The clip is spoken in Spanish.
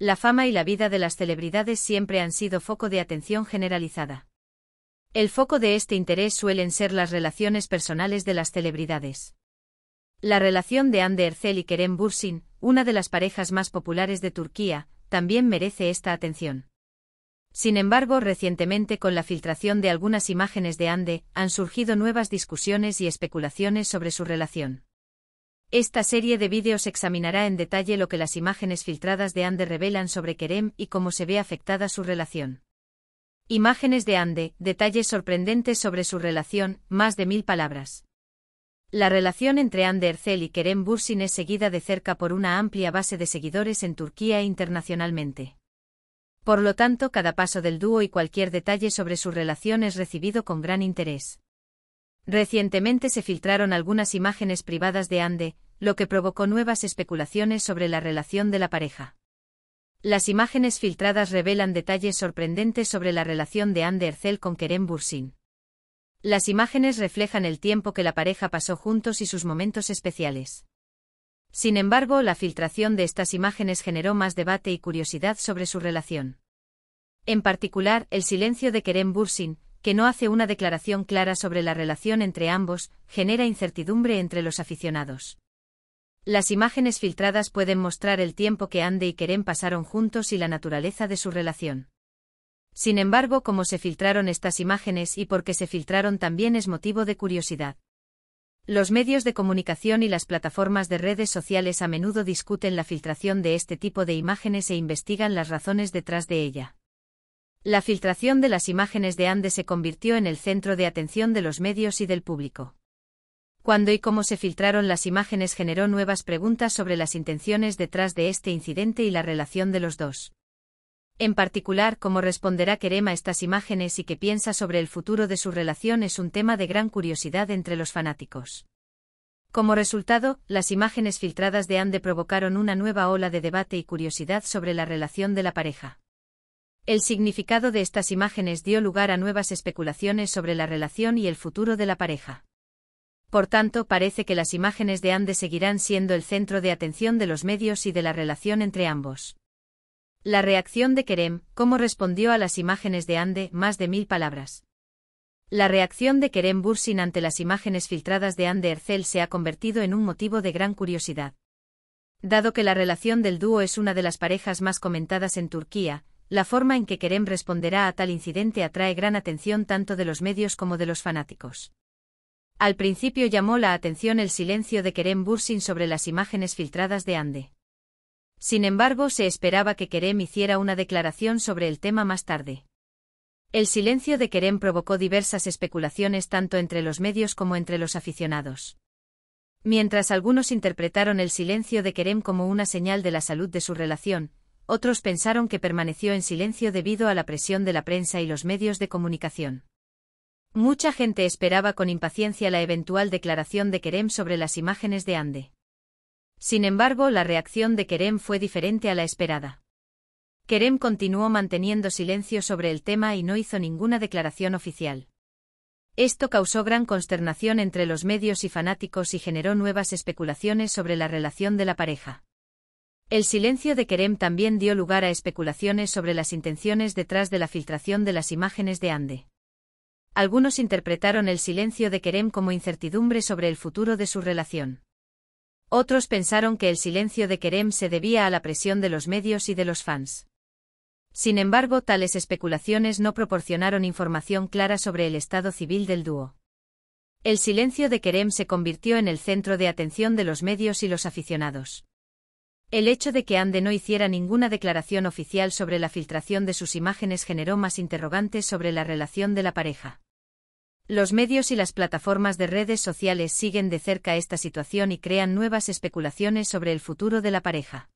La fama y la vida de las celebridades siempre han sido foco de atención generalizada. El foco de este interés suelen ser las relaciones personales de las celebridades. La relación de Ande Ercel y Kerem Bursin, una de las parejas más populares de Turquía, también merece esta atención. Sin embargo, recientemente con la filtración de algunas imágenes de Ande, han surgido nuevas discusiones y especulaciones sobre su relación. Esta serie de vídeos examinará en detalle lo que las imágenes filtradas de Ande revelan sobre Kerem y cómo se ve afectada su relación. Imágenes de Ande, detalles sorprendentes sobre su relación, más de mil palabras. La relación entre Ande Ercel y Kerem Bursin es seguida de cerca por una amplia base de seguidores en Turquía e internacionalmente. Por lo tanto, cada paso del dúo y cualquier detalle sobre su relación es recibido con gran interés. Recientemente se filtraron algunas imágenes privadas de Ande, lo que provocó nuevas especulaciones sobre la relación de la pareja. Las imágenes filtradas revelan detalles sorprendentes sobre la relación de Anne Ercel con Kerem Bursin. Las imágenes reflejan el tiempo que la pareja pasó juntos y sus momentos especiales. Sin embargo, la filtración de estas imágenes generó más debate y curiosidad sobre su relación. En particular, el silencio de Kerem Bursin, que no hace una declaración clara sobre la relación entre ambos, genera incertidumbre entre los aficionados. Las imágenes filtradas pueden mostrar el tiempo que Ande y Kerem pasaron juntos y la naturaleza de su relación. Sin embargo, cómo se filtraron estas imágenes y por qué se filtraron también es motivo de curiosidad. Los medios de comunicación y las plataformas de redes sociales a menudo discuten la filtración de este tipo de imágenes e investigan las razones detrás de ella. La filtración de las imágenes de Ande se convirtió en el centro de atención de los medios y del público. Cuando y cómo se filtraron las imágenes generó nuevas preguntas sobre las intenciones detrás de este incidente y la relación de los dos. En particular, cómo responderá Kerem a estas imágenes y qué piensa sobre el futuro de su relación es un tema de gran curiosidad entre los fanáticos. Como resultado, las imágenes filtradas de Ande provocaron una nueva ola de debate y curiosidad sobre la relación de la pareja. El significado de estas imágenes dio lugar a nuevas especulaciones sobre la relación y el futuro de la pareja. Por tanto, parece que las imágenes de Ande seguirán siendo el centro de atención de los medios y de la relación entre ambos. La reacción de Kerem, cómo respondió a las imágenes de Ande, más de mil palabras. La reacción de Kerem Bursin ante las imágenes filtradas de Ande Ercel se ha convertido en un motivo de gran curiosidad. Dado que la relación del dúo es una de las parejas más comentadas en Turquía, la forma en que Kerem responderá a tal incidente atrae gran atención tanto de los medios como de los fanáticos. Al principio llamó la atención el silencio de Kerem Bursin sobre las imágenes filtradas de Ande. Sin embargo, se esperaba que Kerem hiciera una declaración sobre el tema más tarde. El silencio de Kerem provocó diversas especulaciones tanto entre los medios como entre los aficionados. Mientras algunos interpretaron el silencio de Kerem como una señal de la salud de su relación, otros pensaron que permaneció en silencio debido a la presión de la prensa y los medios de comunicación. Mucha gente esperaba con impaciencia la eventual declaración de Kerem sobre las imágenes de Ande. Sin embargo, la reacción de Kerem fue diferente a la esperada. Kerem continuó manteniendo silencio sobre el tema y no hizo ninguna declaración oficial. Esto causó gran consternación entre los medios y fanáticos y generó nuevas especulaciones sobre la relación de la pareja. El silencio de Kerem también dio lugar a especulaciones sobre las intenciones detrás de la filtración de las imágenes de Ande. Algunos interpretaron el silencio de Kerem como incertidumbre sobre el futuro de su relación. Otros pensaron que el silencio de Kerem se debía a la presión de los medios y de los fans. Sin embargo, tales especulaciones no proporcionaron información clara sobre el estado civil del dúo. El silencio de Kerem se convirtió en el centro de atención de los medios y los aficionados. El hecho de que Ande no hiciera ninguna declaración oficial sobre la filtración de sus imágenes generó más interrogantes sobre la relación de la pareja. Los medios y las plataformas de redes sociales siguen de cerca esta situación y crean nuevas especulaciones sobre el futuro de la pareja.